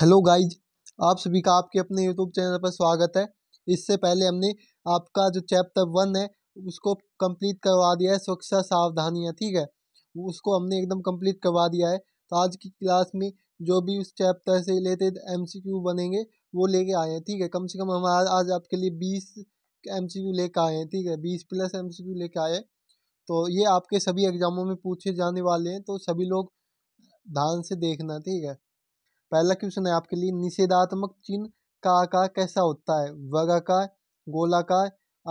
hello guys आप सभी का आपके अपने यूट्यूब चैनल पर स्वागत है इससे पहले हमने आपका जो चैप्टर वन है उसको कंप्लीट करवा दिया है सुरक्षा सावधानियाँ ठीक है उसको हमने एकदम कंप्लीट करवा दिया है तो आज की क्लास में जो भी उस चैप्टर से रिलेटेड एम बनेंगे वो लेके आए हैं ठीक है कम से कम हम आज, आज आपके लिए बीस एम सी लेके आए हैं ठीक है बीस प्लस एम सी लेके आए हैं तो ये आपके सभी एग्ज़ामों में पूछे जाने वाले हैं तो सभी लोग ध्यान से देखना ठीक है पहला क्वेश्चन है आपके लिए निषेधात्मक चिन्ह का आकार कैसा होता है का गोला का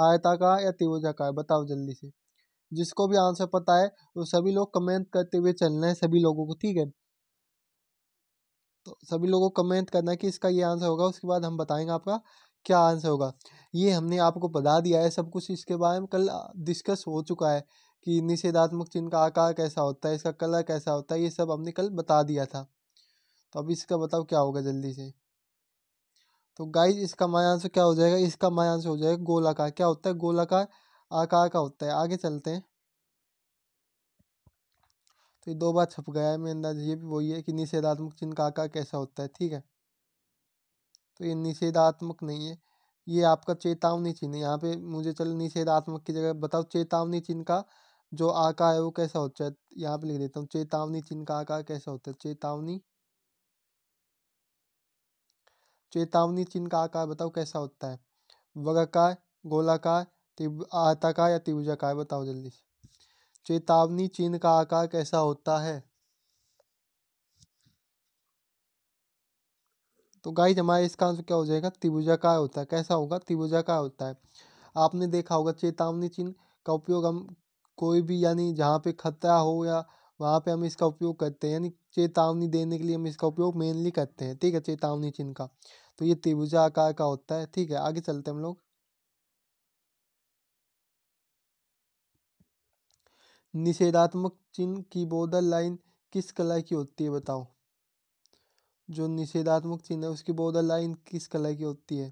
आयता का या का बताओ जल्दी से जिसको भी आंसर पता है वो सभी लोग कमेंट करते हुए चलना है सभी लोगों को ठीक है तो सभी लोगों को कमेंट करना है कि इसका ये आंसर होगा उसके बाद हम बताएंगे आपका क्या आंसर होगा ये हमने आपको बता दिया है सब कुछ इसके बारे में कल डिस्कस हो चुका है कि निषेधात्मक चिन्ह का आकार कैसा होता है इसका कलर कैसा होता है ये सब हमने कल बता दिया था तो अब इसका बताओ क्या होगा जल्दी से तो गाइज इसका माया आंसर क्या हो जाएगा इसका माया आंसर हो जाएगा गोलाकार क्या होता है गोलाकार आकार का होता है आगे चलते हैं तो ये दो बार छप गया है मेरे अंदाज ये भी वही है कि निषेधात्मक चिन्ह का आकार कैसा होता है ठीक है तो ये निषेधात्मक नहीं है ये आपका चेतावनी चिन्ह यहाँ पे मुझे चलो निषेधात्मक की जगह बताओ चेतावनी चिन्ह का जो आकार है वो कैसा होता है यहाँ पे लिख देता हूँ चेतावनी चिन्ह का आकार कैसा होता है चेतावनी चेतावनी चिन्ह का आकार बताओ कैसा होता है वर्गाकार गोलाकार आयताकार या त्रिभुजाकार बताओ जल्दी से चेतावनी चिन्ह का आकार कैसा होता है तो गाइज हमारे इसका आंसर क्या हो जाएगा त्रिभुजाकार होता है कैसा होगा त्रिभुजाकार होता है आपने देखा होगा चेतावनी चिन्ह का उपयोग हम कोई भी यानी जहाँ पे खतरा हो या वहाँ पे हम इसका उपयोग करते हैं यानी चेतावनी देने के लिए हम इसका उपयोग मेनली करते हैं ठीक है चेतावनी चिन्ह का तो ये त्रिभुजा आकार का होता है ठीक है आगे चलते हम लोग निषेधात्मक चिन्ह की बॉर्डर लाइन किस कला की होती है बताओ जो निषेधात्मक चिन्ह है उसकी बॉर्डर लाइन किस कला की होती है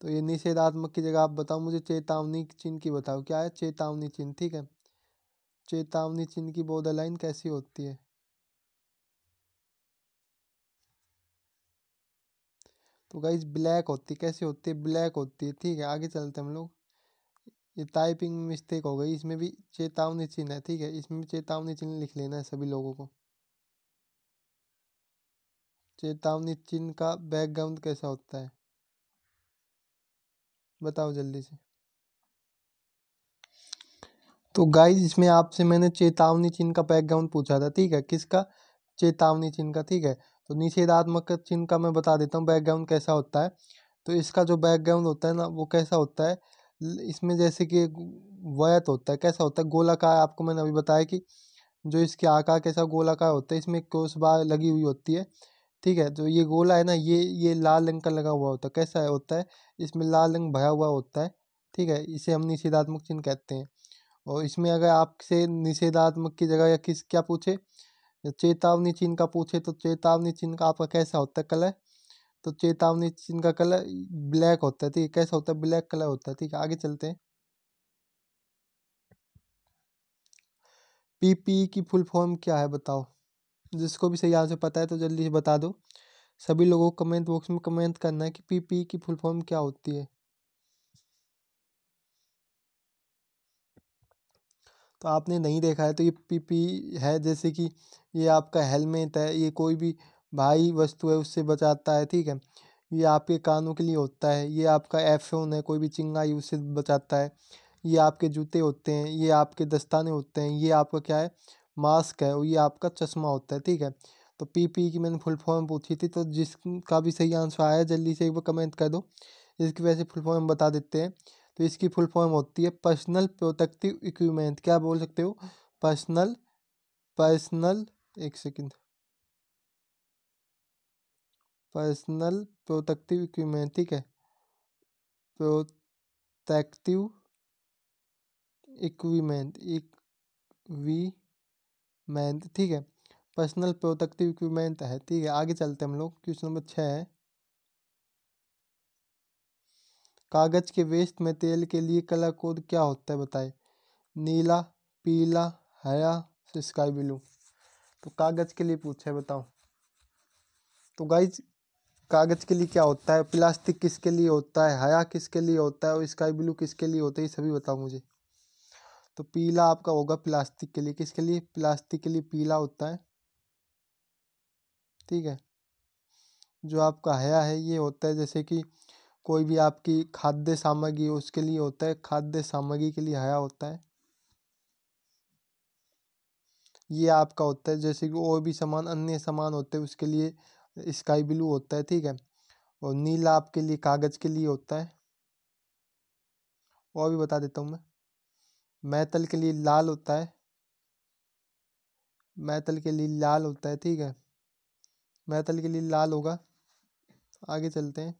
तो ये निषेधात्मक की जगह आप बताओ मुझे चेतावनी चिन्ह की बताओ क्या है चेतावनी चिन्ह ठीक है चेतावनी चिन्ह की बॉर्डर लाइन कैसी होती है तो गाइज ब्लैक होती कैसे होती है ब्लैक होती है ठीक है आगे चलते हम लोग ये टाइपिंग मिस्टेक हो गई इसमें भी चेतावनी चिन्ह है ठीक है इसमें भी चेतावनी चिन्ह लिख लेना है सभी लोगों को चेतावनी चिन्ह का बैकग्राउंड कैसा होता है बताओ जल्दी से तो गाइज इसमें आपसे मैंने चेतावनी चिन्ह का बैकग्राउंड पूछा था ठीक है किसका चेतावनी चिन्ह का ठीक है तो निषेधात्मक चिन्ह का मैं बता देता हूँ बैकग्राउंड कैसा होता है तो इसका जो बैकग्राउंड होता है ना वो कैसा होता है इसमें जैसे कि वयत होता है कैसा होता है गोलाकार आपको मैंने अभी बताया कि जो इसके आकार कैसा गोलाकार होता है इसमें क्रोस बार लगी हुई होती है ठीक है जो तो ये गोला है ना ये ये लाल रंग का लगा हुआ होता है कैसा है होता है इसमें लाल रंग भरा हुआ होता है ठीक है इसे हम निषेधात्मक चिन्ह कहते हैं और इसमें अगर आपसे निषेधात्मक की जगह या किस क्या पूछे चेतावनी चिन्ह का पूछे तो चेतावनी चिन्ह का आपका कैसा होता है कलर तो चेतावनी चिन्ह का कलर ब्लैक होता है ठीक है कैसा होता है ब्लैक कलर होता है ठीक है आगे चलते हैं पीपी की फुल फॉर्म क्या है बताओ जिसको भी सही आंसर पता है तो जल्दी से बता दो सभी लोगों को कमेंट बॉक्स में कमेंट करना है कि पीपी की फुल फॉर्म क्या होती है तो आपने नहीं देखा है तो ये पीपी है जैसे कि ये आपका हेलमेट है ये कोई भी भाई वस्तु है उससे बचाता है ठीक है ये आपके कानों के लिए होता है ये आपका एफोन है कोई भी चिंगाई उससे बचाता है ये आपके जूते होते हैं ये आपके दस्ताने होते हैं ये आपका क्या है मास्क है और ये आपका चश्मा होता है ठीक है तो पीपी की मैंने फुल फॉर्म पूछी थी तो जिसका भी सही आंसर आया जल्दी से एक बार कमेंट कर दो इसकी वजह से फुल फॉर्म बता देते हैं तो इसकी फुल फॉर्म होती है पर्सनल प्रोटेक्टिव इक्विपमेंट क्या बोल सकते हो पर्सनल पर्सनल एक सेकेंड पर्सनल प्रोटेक्टिव इक्विपमेंट ठीक है प्रोटेक्टिव इक्विपमेंट इक्वीमेंट ठीक है पर्सनल प्रोटेक्टिव इक्विपमेंट है ठीक है आगे चलते हैं हम लोग क्वेश्चन नंबर छः है कागज के वेस्ट में तेल के लिए कलर कोड क्या होता है बताएं नीला पीला हरा स्काई ब्लू तो कागज के लिए पूछा है बताओ तो गाइज कागज के लिए क्या होता है प्लास्टिक किसके लिए होता है हया किसके लिए होता है और स्काई ब्लू किसके लिए होता है सभी बताओ मुझे तो पीला आपका होगा प्लास्टिक के लिए किसके लिए प्लास्टिक के लिए पीला होता है ठीक है जो आपका हया है ये होता है जैसे कि कोई भी आपकी खाद्य सामग्री उसके लिए होता है खाद्य सामग्री के लिए हया होता है ये आपका होता है जैसे कि और भी सामान अन्य सामान होते हैं उसके लिए स्काई ब्लू होता है ठीक है और नीला आपके लिए कागज़ के लिए होता है और भी बता देता हूँ मैं मैतल के लिए लाल होता है मैतल के लिए लाल होता है ठीक है मैतल के लिए लाल होगा आगे चलते हैं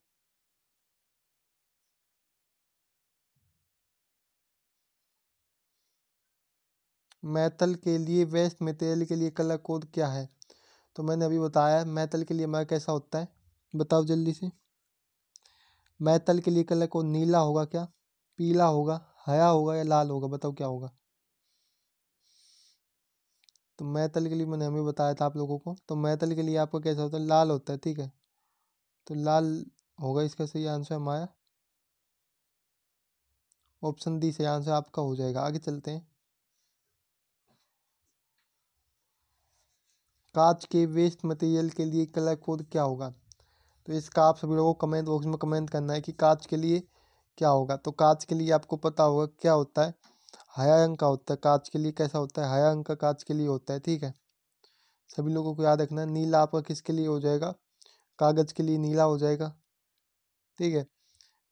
मैथल के लिए वेस्ट मटेरियल के लिए कलर कोड क्या है तो मैंने अभी बताया मैथल के लिए हमारा कैसा होता है बताओ जल्दी से मैथल के लिए कलर कोड नीला होगा क्या पीला होगा हरा होगा या लाल होगा बताओ क्या होगा तो मैथल के लिए मैंने हमें बताया था आप लोगों को तो मैथल के लिए आपका कैसा होता है लाल होता है ठीक है तो लाल होगा इसका सही आंसर हमारा ऑप्शन डी सही आंसर आपका हो जाएगा आगे चलते हैं कांच के वेस्ट मटेरियल के लिए कलर कोड क्या होगा तो इसका आप सभी लोगों को कमेंट बॉक्स में कमेंट करना है कि कांच के लिए क्या होगा तो कांच के लिए आपको पता होगा क्या होता है हया अंक का होता है कांच के लिए कैसा होता है हया अंक का कांच के लिए होता है ठीक है सभी लोगों को याद रखना नीला आपका किसके लिए हो जाएगा कागज़ के लिए नीला हो जाएगा ठीक है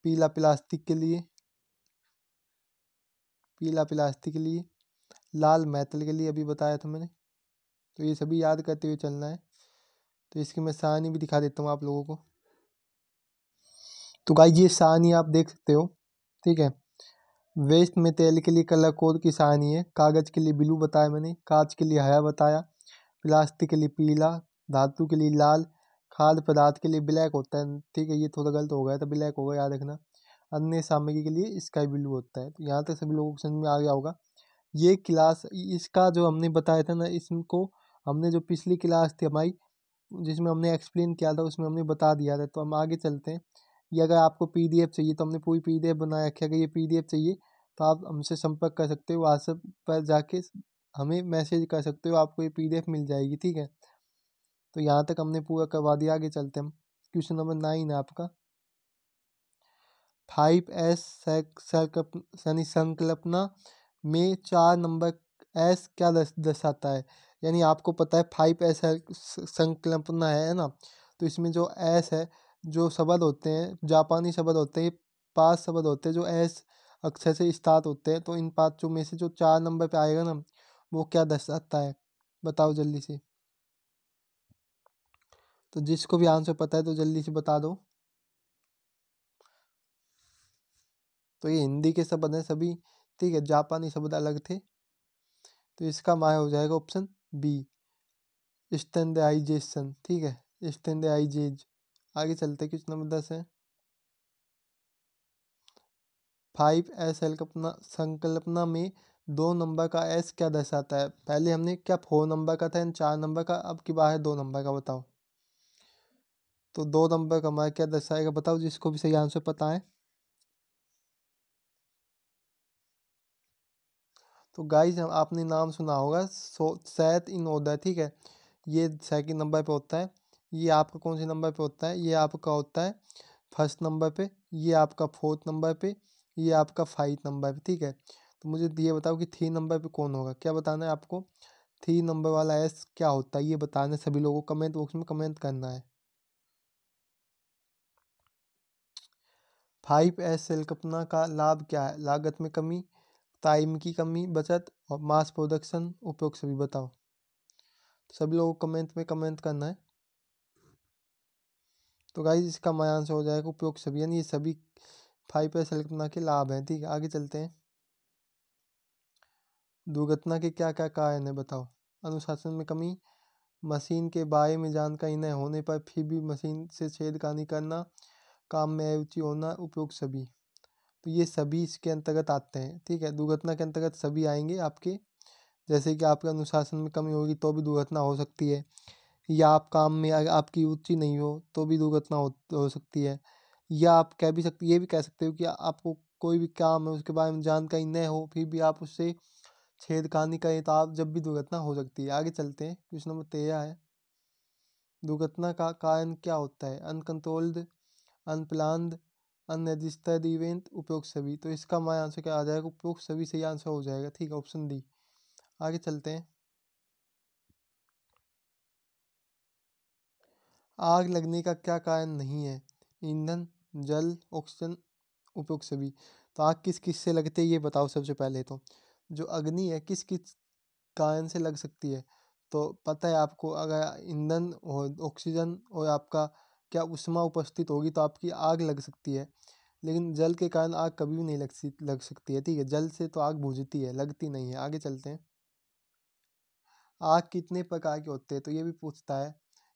पीला प्लास्टिक के लिए पीला प्लास्टिक के लिए लाल मेटल के लिए अभी बताया था मैंने तो ये सभी याद करते हुए चलना है तो इसकी मैं सहानी भी दिखा देता हूँ आप लोगों को तो गाई ये सहानी आप देख सकते हो ठीक है वेस्ट में तेल के लिए कलर कोड की सहानी है कागज़ के लिए ब्लू बताया मैंने कांच के लिए हरा बताया प्लास्टिक के लिए पीला धातु के लिए लाल खाद्य पदार्थ के लिए ब्लैक होता है ठीक है ये थोड़ा गलत हो गया तो ब्लैक होगा याद रखना अन्य सामग्री के लिए स्काई ब्लू होता है तो यहाँ तक सभी लोगों को समझ में आ गया होगा ये क्लास इसका जो हमने बताया था ना इसको हमने जो पिछली क्लास थी हमारी जिसमें हमने एक्सप्लेन किया था उसमें हमने बता दिया था तो हम आगे चलते हैं ये अगर आपको पी चाहिए तो हमने पूरी पी बना रखी है अगर ये पी चाहिए तो आप हमसे संपर्क कर सकते हो व्हाट्सएप पर जाके हमें मैसेज कर सकते हो आपको ये पी मिल जाएगी ठीक है तो यहाँ तक हमने पूरा करवा दिया आगे चलते हम क्वेश्चन नंबर नाइन है आपका फाइव एस संकल्पना में चार नंबर एस क्या दर्शाता है यानी आपको पता है फाइव एस है संकल्पना है ना तो इसमें जो एस है जो शब्द होते हैं जापानी शब्द होते हैं पाँच शब्द होते हैं जो एस अक्षर से स्टार्ट होते हैं तो इन पाँचों में से जो चार नंबर पे आएगा ना वो क्या दर्शाता है बताओ जल्दी से तो जिसको भी आंसर पता है तो जल्दी से बता दो तो ये हिंदी के शब्द हैं सभी ठीक है जापानी शब्द अलग थे तो इसका माया हो जाएगा ऑप्शन बी स्टैंडर्डाइजेशन ठीक है स्टैंडर्डाइजेज आगे चलते क्वेश्चन नंबर दस है फाइव एस कल्पना संकल्पना में दो नंबर का एस क्या दर्शाता है पहले हमने क्या फोर नंबर का था चार नंबर का अब की बात है दो नंबर का बताओ तो दो नंबर का हमारा क्या दर्शाएगा बताओ जिसको भी सही आंसर पता है तो गाइज आपने नाम सुना होगा सो सैत इन ठीक है ये सेकंड नंबर पे होता है ये आपका कौन से नंबर पे होता है ये आपका होता है फर्स्ट नंबर पे ये आपका फोर्थ नंबर पे ये आपका फाइव नंबर पे ठीक है तो मुझे ये बताओ कि थ्री नंबर पे कौन होगा क्या बताना है आपको थ्री नंबर वाला एस क्या होता है ये बताना है सभी लोगों को कमेंट बॉक्स में कमेंट करना है फाइव एस सेल कपना का लाभ क्या है लागत में कमी टाइम की कमी बचत और मास प्रोडक्शन उपयोग सभी बताओ तो सभी लोगों को कमेंट में कमेंट करना है तो गाइज इसका माया आंसर हो जाएगा उपयोग सभी यानी ये सभी फाइव परिकल्पना के लाभ हैं ठीक है आगे चलते हैं दुर्घटना के क्या क्या कारण है बताओ अनुशासन में कमी मशीन के बारे में जानकारी न होने पर फिर भी मशीन से छेदकानी करना काम में रुचि होना उपयोग सभी तो ये सभी इसके अंतर्गत आते हैं ठीक है दुर्घटना के अंतर्गत सभी आएंगे आपके जैसे कि आपके अनुशासन में कमी होगी तो भी दुर्घटना हो सकती है या आप काम में आपकी रुचि नहीं हो तो भी दुर्घटना हो, हो सकती है या आप कह भी सकते ये भी कह सकते हो कि आपको कोई भी काम है उसके बारे में जानकारी न हो फिर भी आप उससे छेड़खानी करें तो आप जब भी दुर्घटना हो सकती है आगे चलते हैं क्वेश्चन नंबर तेरह है दुर्घटना का कारण क्या होता है अनकंट्रोल्ड अनप्लान्ड अनरजिस्टर्ड दिवेंत उपयोग सभी तो इसका हमारा आंसर क्या आ जाएगा उपयोग सभी सही आंसर हो जाएगा ठीक है ऑप्शन डी आगे चलते हैं आग लगने का क्या कारण नहीं है ईंधन जल ऑक्सीजन उपयोग सभी तो आग किस किस से लगते है ये बताओ सबसे पहले तो जो अग्नि है किस किस कारण से लग सकती है तो पता है आपको अगर ईंधन और ऑक्सीजन और आपका क्या उष्मा उपस्थित होगी तो आपकी आग लग सकती है लेकिन जल के कारण आग कभी भी नहीं लग सी लग सकती है ठीक है जल से तो आग बुझती है लगती नहीं है आगे चलते हैं आग कितने प्रकार के होते हैं तो ये भी पूछता है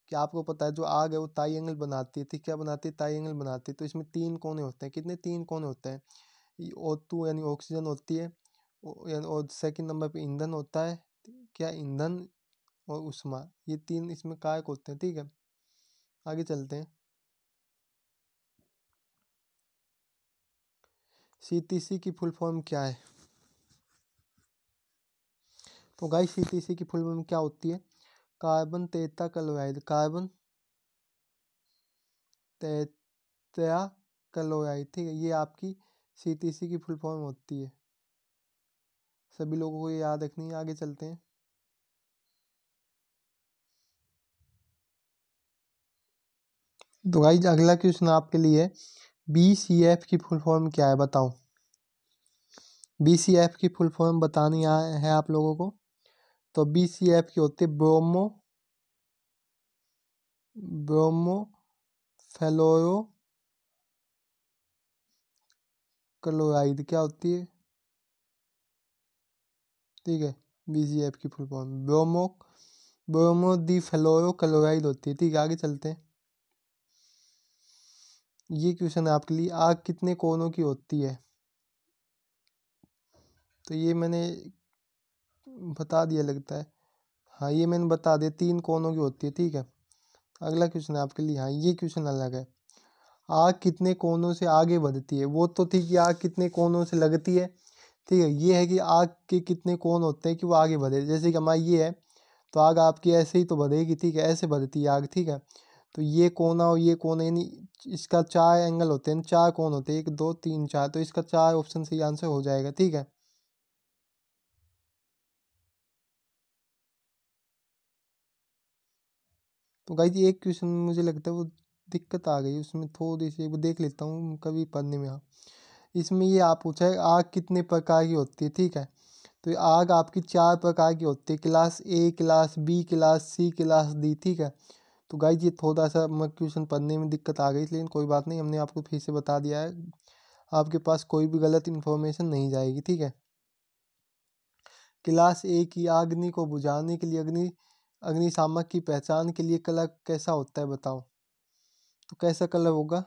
कि आपको पता है जो आग है वो ताई एंगल बनाती है ठीक क्या बनाती है ताई एंगल बनाती है तो इसमें तीन कोने होते हैं कितने तीन कोने होते हैं ओ टू यानी ऑक्सीजन होती है और सेकंड नंबर पे ईंधन होता है क्या ईंधन और उष्मा ये तीन इसमें कायक होते हैं ठीक है आगे चलते हैं सीटीसी की फुल फॉर्म क्या है तो गाइस सीटीसी की फुल फॉर्म क्या होती है कार्बन तेता कलोराइड कार्बन तेता कलोराइड ठीक है ये आपकी सीटीसी की फुल फॉर्म होती है सभी लोगों को ये याद रखनी है आगे चलते हैं तो गाइज अगला क्वेश्चन आपके लिए बी सी एफ की फुल फॉर्म क्या है बताओ बी सी एफ की फुल फॉर्म बतानी है आप लोगों को तो बी सी एफ की होती है ब्रोमो ब्रोमो फेलोरो क्लोराइड क्या होती है ठीक है बी सी एफ की full form bromo bromo di fluoro chloride होती है ठीक है आगे चलते हैं ये क्वेश्चन है आपके लिए आग कितने कोनों की होती है तो ये मैंने बता दिया लगता है हाँ ये मैंने बता दिया तीन कोनों की होती है ठीक है अगला क्वेश्चन है आपके लिए हाँ ये क्वेश्चन अलग है आग कितने कोनों से आगे बढ़ती है वो तो थी कि आग कितने कोनों से लगती है ठीक है ये है कि आग के कितने कोन होते हैं कि वो आगे बढ़े जैसे कि हमारा ये है तो आग आपकी ऐसे ही तो बढ़ेगी ठीक है ऐसे बढ़ती है आग ठीक है तो ये कोना और ये कोना यानी इसका चार एंगल होते हैं चार कौन होते हैं एक दो तीन चार तो इसका चार ऑप्शन सही आंसर हो जाएगा ठीक है तो गाई एक क्वेश्चन मुझे लगता है वो दिक्कत आ गई उसमें थोड़ी सी वो देख लेता हूँ कभी पढ़ने में हाँ इसमें ये आप पूछा है आग कितने प्रकार की होती है ठीक है तो आग आपकी चार प्रकार की होती है class A class B class C class D ठीक है तो गाई ये थोड़ा सा मैं क्वेश्चन पढ़ने में दिक्कत आ गई लेकिन कोई बात नहीं हमने आपको फिर से बता दिया है आपके पास कोई भी गलत इन्फॉर्मेशन नहीं जाएगी ठीक है क्लास ए की अग्नि को बुझाने के लिए अग्नि अग्निशामक की पहचान के लिए कलर कैसा होता है बताओ तो कैसा कलर होगा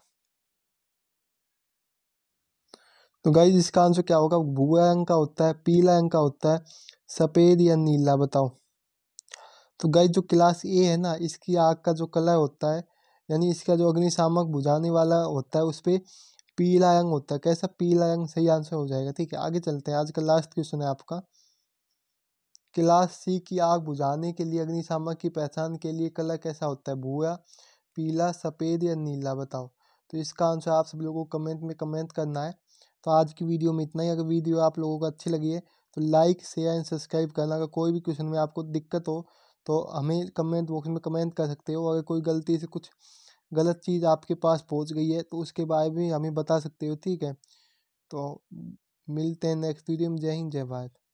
तो गाई इसका आंसर क्या होगा भूरा रंग का होता है पीला रंग का होता है सफ़ेद या नीला बताओ तो गई जो क्लास ए है ना इसकी आग का जो कलर होता है यानी इसका जो अग्निशामक बुझाने वाला होता है उस पर पीला रंग होता है कैसा पीला रंग सही आंसर हो जाएगा ठीक है आगे चलते हैं आज का लास्ट क्वेश्चन है आपका क्लास सी की आग बुझाने के लिए अग्निशामक की पहचान के लिए कलर कैसा होता है भूया पीला सफ़ेद या नीला बताओ तो इसका आंसर आप सब लोगों को कमेंट में कमेंट करना है तो आज की वीडियो में इतना ही अगर वीडियो आप लोगों को अच्छी लगी है तो लाइक शेयर एंड सब्सक्राइब करना अगर कोई भी क्वेश्चन में आपको दिक्कत हो तो हमें कमेंट बॉक्स में कमेंट कर सकते हो अगर कोई गलती से कुछ गलत चीज़ आपके पास पहुंच गई है तो उसके बारे में हमें बता सकते हो ठीक है तो मिलते हैं नेक्स्ट वीडियो में जय हिंद जय भारत